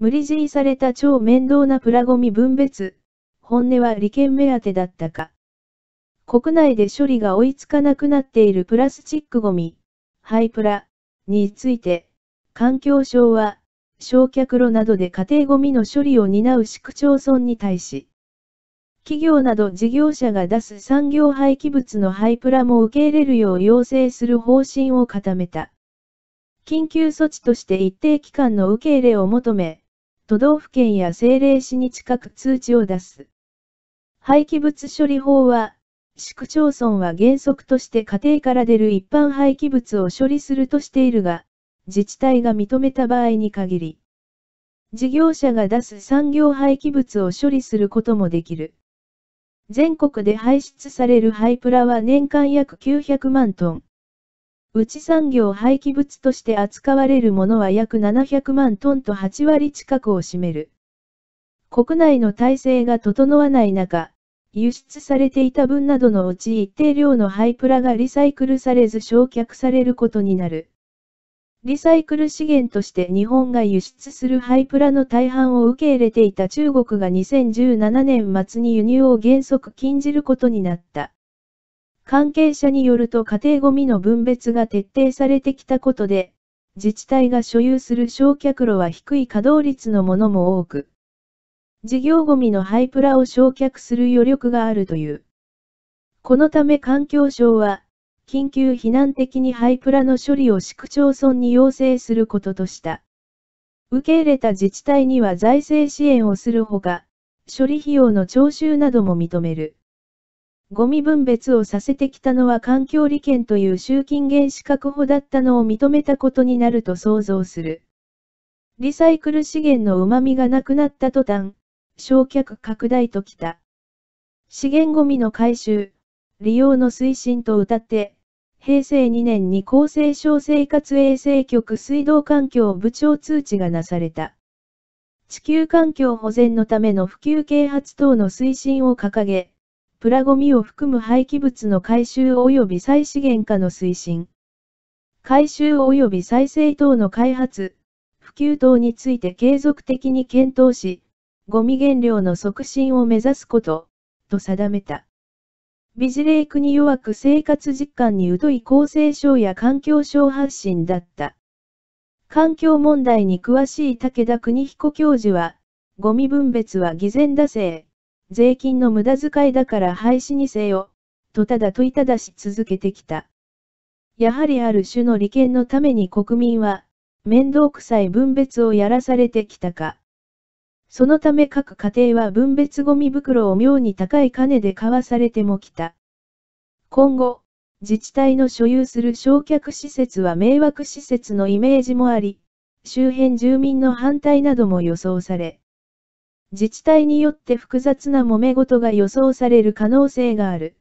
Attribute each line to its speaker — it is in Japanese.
Speaker 1: 無理強いされた超面倒なプラゴミ分別、本音は利権目当てだったか。国内で処理が追いつかなくなっているプラスチックゴミ、イプラについて、環境省は、焼却炉などで家庭ゴミの処理を担う市区町村に対し、企業など事業者が出す産業廃棄物の廃プラも受け入れるよう要請する方針を固めた。緊急措置として一定期間の受け入れを求め、都道府県や政令市に近く通知を出す。廃棄物処理法は、市区町村は原則として家庭から出る一般廃棄物を処理するとしているが、自治体が認めた場合に限り、事業者が出す産業廃棄物を処理することもできる。全国で排出される廃プラは年間約900万トン。うち産業廃棄物として扱われるものは約700万トンと8割近くを占める。国内の体制が整わない中、輸出されていた分などのうち一定量の廃プラがリサイクルされず焼却されることになる。リサイクル資源として日本が輸出するハイプラの大半を受け入れていた中国が2017年末に輸入を原則禁じることになった。関係者によると家庭ごみの分別が徹底されてきたことで、自治体が所有する焼却炉は低い稼働率のものも多く、事業ごみの廃プラを焼却する余力があるという。このため環境省は、緊急避難的に廃プラの処理を市区町村に要請することとした。受け入れた自治体には財政支援をするほか、処理費用の徴収なども認める。ゴミ分別をさせてきたのは環境利権という集金原資確保だったのを認めたことになると想像する。リサイクル資源の旨みがなくなった途端、焼却拡大ときた。資源ゴミの回収、利用の推進と謳って、平成2年に厚生省生活衛生局水道環境部長通知がなされた。地球環境保全のための普及啓発等の推進を掲げ、プラゴミを含む廃棄物の回収及び再資源化の推進。回収及び再生等の開発、普及等について継続的に検討し、ゴミ減量の促進を目指すこと、と定めた。ビジレイクに弱く生活実感に疎い厚生省や環境省発信だった。環境問題に詳しい武田邦彦教授は、ゴミ分別は偽善だせ。税金の無駄遣いだから廃止にせよ、とただ問いただし続けてきた。やはりある種の利権のために国民は、面倒くさい分別をやらされてきたか。そのため各家庭は分別ゴミ袋を妙に高い金で買わされてもきた。今後、自治体の所有する焼却施設は迷惑施設のイメージもあり、周辺住民の反対なども予想され、自治体によって複雑な揉め事が予想される可能性がある。